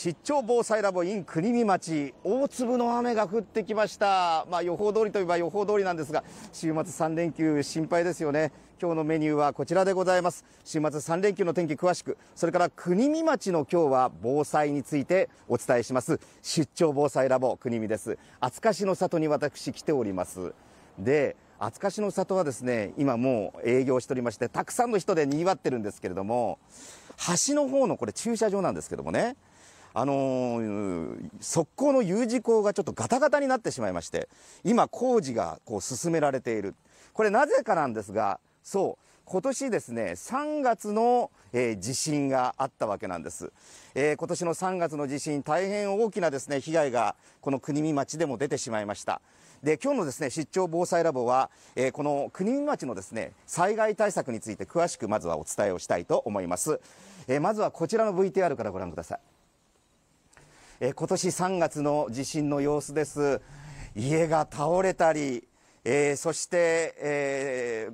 出張防災ラボ in 国見町、大粒の雨が降ってきました。まあ、予報通りといえば予報通りなんですが、週末3連休心配ですよね。今日のメニューはこちらでございます。週末3連休の天気詳しく、それから国見町の今日は防災についてお伝えします。出張防災ラボ国見です。厚かしの里に私来ております。で、厚かしの里はですね、今もう営業しておりまして、たくさんの人で賑わってるんですけれども、橋の方のこれ駐車場なんですけどもね、あのー、側溝の U 字工がちょっとガタガタになってしまいまして、今工事がこう進められている。これなぜかなんですが、そう、今年ですね、3月の、えー、地震があったわけなんです。えー、今年の3月の地震、大変大きなですね、被害がこの国見町でも出てしまいました。で、今日のですね、出張防災ラボは、えー、この国見町のですね、災害対策について詳しくまずはお伝えをしたいと思います。えまずはこちらの VTR からご覧ください。今年3月の地震の様子です。えー、そして、え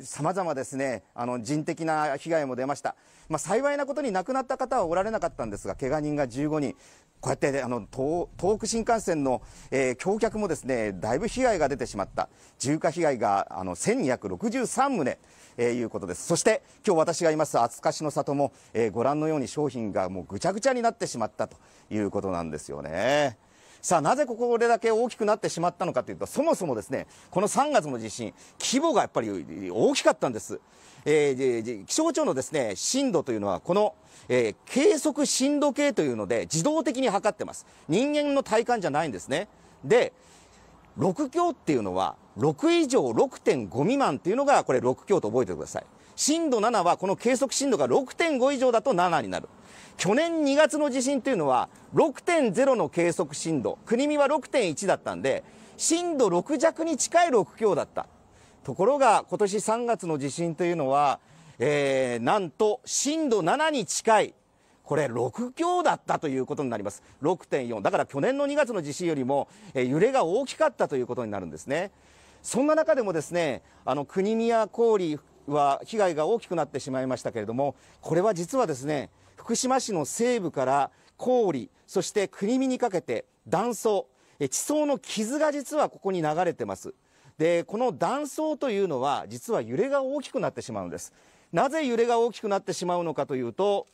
ー、さまざまですね、あの人的な被害も出ました。まあ、幸いなことに亡くなった方はおられなかったんですが、けが人が15人。こうやってあの東東北新幹線の、えー、橋脚もですねだいぶ被害が出てしまった重火被害があの1263棟、えー、いうことですそして今日私がいます厚かしの里も、えー、ご覧のように商品がもうぐちゃぐちゃになってしまったということなんですよね。さあ、なぜこれだけ大きくなってしまったのかというと、そもそもですね、この3月の地震、規模がやっぱり大きかったんです。えー、気象庁のですね、震度というのは、この、えー、計測震度計というので、自動的に測ってます。人間の体感じゃないんですね。で、6強っていうのは、6以上6.5未満っていうのが、これ6強と覚えてください。震度7はこの計測震度が6.5以上だと7になる。去年2月の地震というのは6.0の計測震度、国見は6.1だったんで、震度6弱に近い6強だった。ところが今年3月の地震というのは、えー、なんと震度7に近い、これ6強だったということになります。6.4。だから去年の2月の地震よりも、えー、揺れが大きかったということになるんですね。そんな中でもですね、あの国氷は被害が大きくなってしまいましたけれども、これは実はですね、福島市の西部から郡、そして国見にかけて断層、地層の傷が実はここに流れてます。で、この断層というのは、実は揺れが大きくなってしまうんです。なぜ揺れが大きくなってしまうのかというと、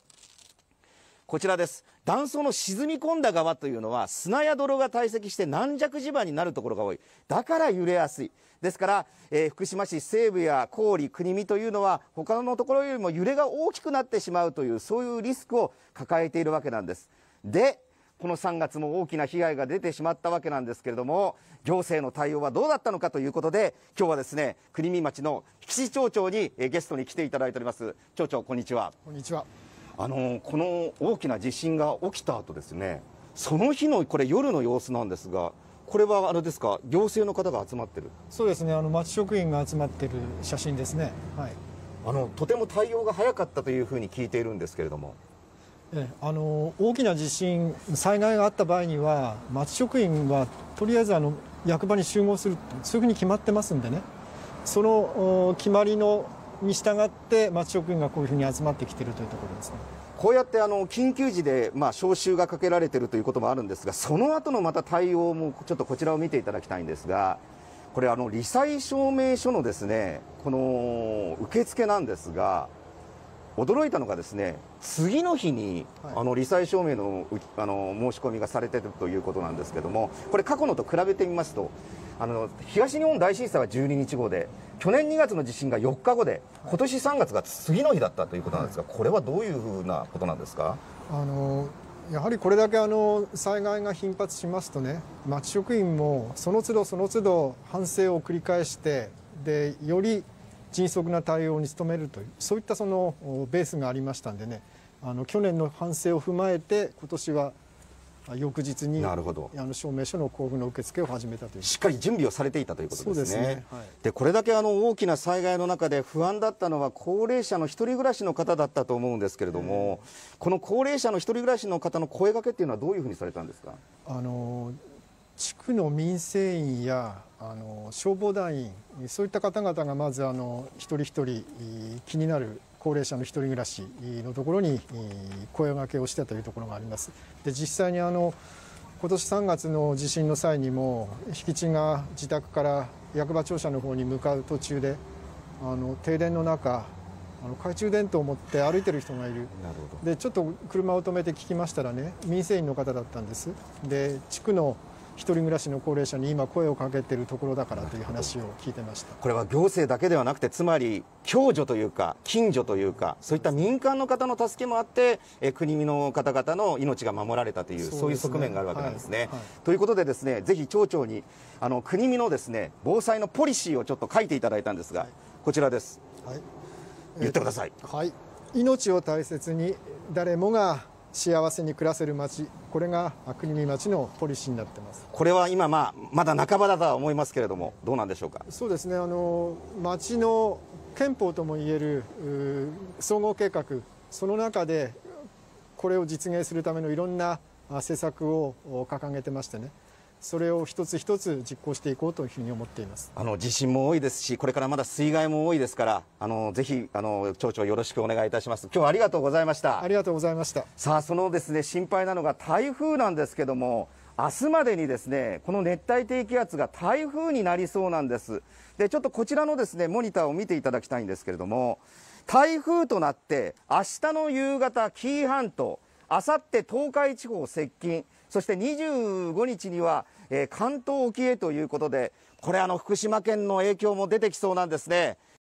こちらです。断層の沈み込んだ側というのは砂や泥が堆積して軟弱地盤になるところが多い。だから揺れやすい。ですから、えー、福島市西部や郡、国見というのは他のところよりも揺れが大きくなってしまうというそういうリスクを抱えているわけなんです。で、この3月も大きな被害が出てしまったわけなんですけれども、行政の対応はどうだったのかということで、今日はですね、国見町の岸町長にゲストに来ていただいております。町長、こんにちは。こんにちは。あのこの大きな地震が起きた後ですね、その日のこれ、夜の様子なんですが、これはあれですか、行政の方が集まってるそうですね、あの町職員が集まってる写真ですね、はい、あのとても対応が早かったというふうに聞いているんですけれども。えあの大きな地震、災害があった場合には、町職員はとりあえずあの役場に集合する、そういうふうに決まってますんでね、その決まりのに従って町職員がこういうふうに集まってきているというところですね。こうやってあの緊急時でまあ招集がかけられているということもあるんですが、その後のまた対応もちょっとこちらを見ていただきたいんですが、これあの罹災証明書のですねこの受付なんですが。驚いたのがですね次の日に、あの罹災証明のあの申し込みがされているということなんですけどもこれ過去のと比べてみますとあの東日本大震災は12日後で去年2月の地震が4日後で今年3月が次の日だったということなんですが、はい、これはどういうふうなことなんですかあのやはりこれだけあの災害が頻発しますとね町職員もその都度その都度反省を繰り返してでより迅速な対応に努めるというそういったそのベースがありましたんでねあの去年の反省を踏まえて今年は翌日になるほどあの証明書の交付の受付を始めたというしっかり準備をされていたということですね。で、ねはい、これだけあの大きな災害の中で不安だったのは高齢者の1人暮らしの方だったと思うんですけれども、この高齢者の1人暮らしの方の声がけっていうのはどういうふうにされたんですかあの地区の民生委員やあの消防団員そういった方々がまずあの一人一人気になる高齢者の一人暮らしのところに声がけをしたというところがあります。で実際にあの今年3月の地震の際にも引地が自宅から役場庁舎の方に向かう途中であの停電の中あの懐中電灯を持って歩いてる人がいるでちょっと車を止めて聞きましたらね民生委員の方だったんですで地区の一人暮らしの高齢者に今、声をかけているところだからという話を聞いてましたこれは行政だけではなくて、つまり共助というか、近所というか、そういった民間の方の助けもあって、国見の方々の命が守られたという、そういう側面があるわけなんですね。ということで、ですねぜひ町長に、あの国見のですね防災のポリシーをちょっと書いていただいたんですが、こちらです。はい、言ってください、はい、命を大切に誰もが幸せに暮らせる街、これが国見町のポリシーになってますこれは今、まあ、まだ半ばだとは思いますけれどもどうなんでしょうかそうですねあの町の憲法ともいえる総合計画その中でこれを実現するためのいろんな施策を掲げてましてねそれを一つ一つ実行していこうというふうに思っていますあの地震も多いですし、これからまだ水害も多いですから、あのぜひあの町長、よろしくお願いいたします。今日はありがとうございましたありがとうございましたさあ、そのですね心配なのが台風なんですけども、明日までにですねこの熱帯低気圧が台風になりそうなんです。でちょっとこちらのですねモニターを見ていただきたいんですけれども、台風となって、明日の夕方、紀伊半島、あさって東海地方接近。そして25日には、えー、関東沖へということで、これ、福島県の影響も出てきそうなんですね。